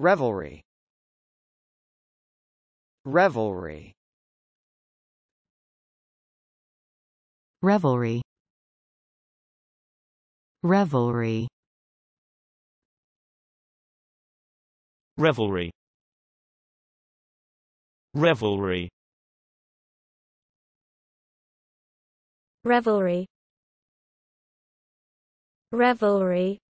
Revelry Revelry Revelry Revelry Revelry Revelry Revelry Revelry